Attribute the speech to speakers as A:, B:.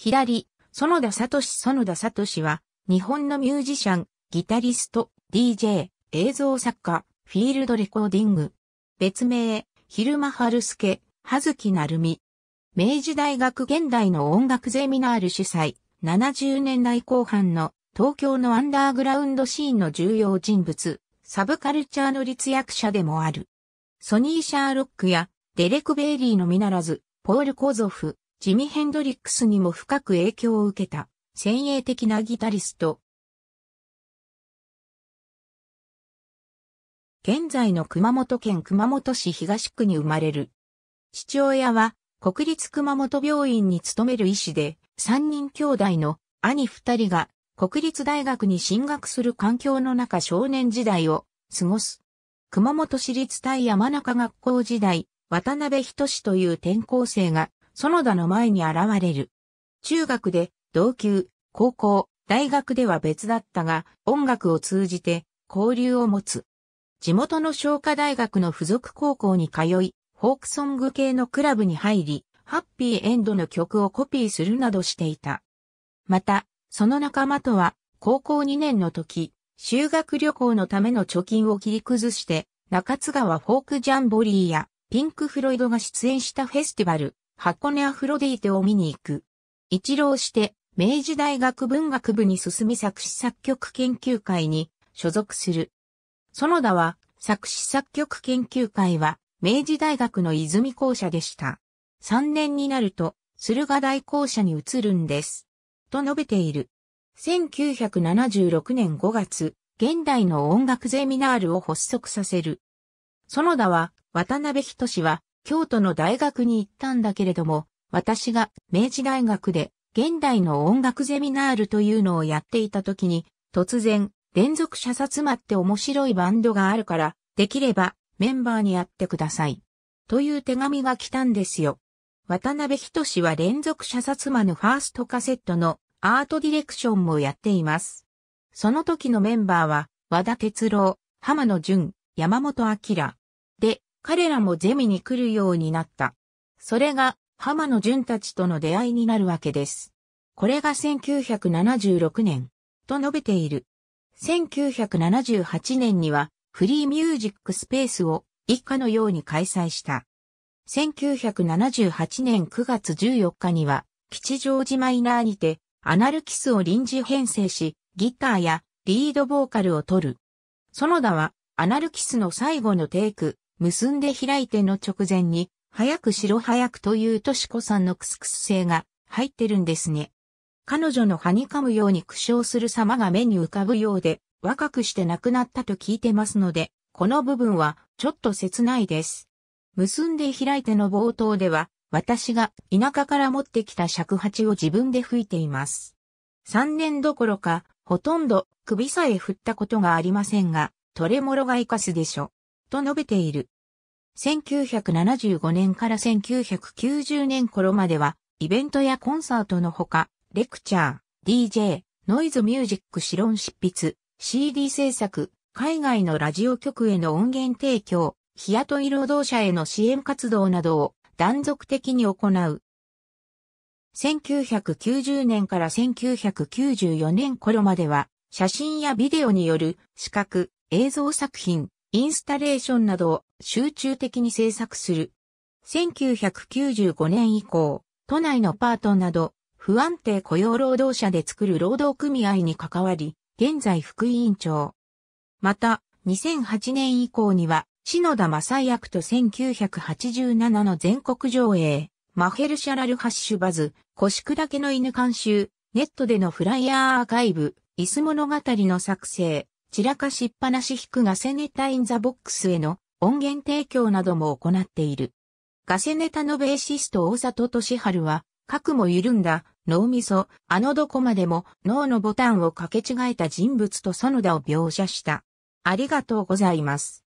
A: 左、園田聡園田聡は、日本のミュージシャン、ギタリスト、DJ、映像作家、フィールドレコーディング。別名、昼間春助、葉月なるみ。明治大学現代の音楽ゼミナール主催、70年代後半の東京のアンダーグラウンドシーンの重要人物、サブカルチャーの立役者でもある。ソニー・シャーロックやデレク・ベイリーのみならず、ポール・コゾフ、ジミ・ヘンドリックスにも深く影響を受けた、先鋭的なギタリスト。現在の熊本県熊本市東区に生まれる。父親は国立熊本病院に勤める医師で、三人兄弟の兄二人が国立大学に進学する環境の中少年時代を過ごす。熊本市立対山中学校時代、渡辺仁という転校生が園田の前に現れる。中学で同級、高校、大学では別だったが、音楽を通じて交流を持つ。地元の商科大学の付属高校に通い、フォークソング系のクラブに入り、ハッピーエンドの曲をコピーするなどしていた。また、その仲間とは、高校2年の時、修学旅行のための貯金を切り崩して、中津川フォークジャンボリーやピンクフロイドが出演したフェスティバル、箱根アフロディーテを見に行く。一浪して、明治大学文学部に進み作詞作曲研究会に所属する。園田は、作詞作曲研究会は、明治大学の泉校舎でした。3年になると、駿河台校舎に移るんです。と述べている。1976年5月、現代の音楽ゼミナールを発足させる。園田は、渡辺人氏は、京都の大学に行ったんだけれども、私が明治大学で現代の音楽ゼミナールというのをやっていた時に、突然、連続射殺魔って面白いバンドがあるから、できればメンバーにやってください。という手紙が来たんですよ。渡辺氏は連続射殺魔のファーストカセットのアートディレクションもやっています。その時のメンバーは、和田哲郎、浜野淳、山本明、彼らもゼミに来るようになった。それが、浜野淳たちとの出会いになるわけです。これが1976年、と述べている。1978年には、フリーミュージックスペースを以下のように開催した。1978年9月14日には、吉祥寺マイナーにて、アナルキスを臨時編成し、ギターやリードボーカルを取る。園田は、アナルキスの最後のテイク、結んで開いての直前に、早くろ早くというとしこさんのクスクス性が入ってるんですね。彼女のはにかむように苦笑する様が目に浮かぶようで、若くして亡くなったと聞いてますので、この部分はちょっと切ないです。結んで開いての冒頭では、私が田舎から持ってきた尺八を自分で吹いています。3年どころか、ほとんど首さえ振ったことがありませんが、トレモロが生かすでしょ。と述べている。1975年から1990年頃までは、イベントやコンサートのほか、レクチャー、DJ、ノイズミュージック資論執筆、CD 制作、海外のラジオ局への音源提供、日雇い労働者への支援活動などを断続的に行う。1990年から1994年頃までは、写真やビデオによる視覚、映像作品、インスタレーションなどを集中的に制作する。1995年以降、都内のパートなど、不安定雇用労働者で作る労働組合に関わり、現在副委員長。また、2008年以降には、篠田正役と1987の全国上映、マヘルシャラルハッシュバズ、腰砕けの犬監修、ネットでのフライヤーアーカイブ、椅子物語の作成、散らかしっぱなし引くガセネタインザボックスへの音源提供なども行っている。ガセネタのベーシスト大里俊春は、核も緩んだ脳みそ、あのどこまでも脳のボタンをかけ違えた人物と園田を描写した。ありがとうございます。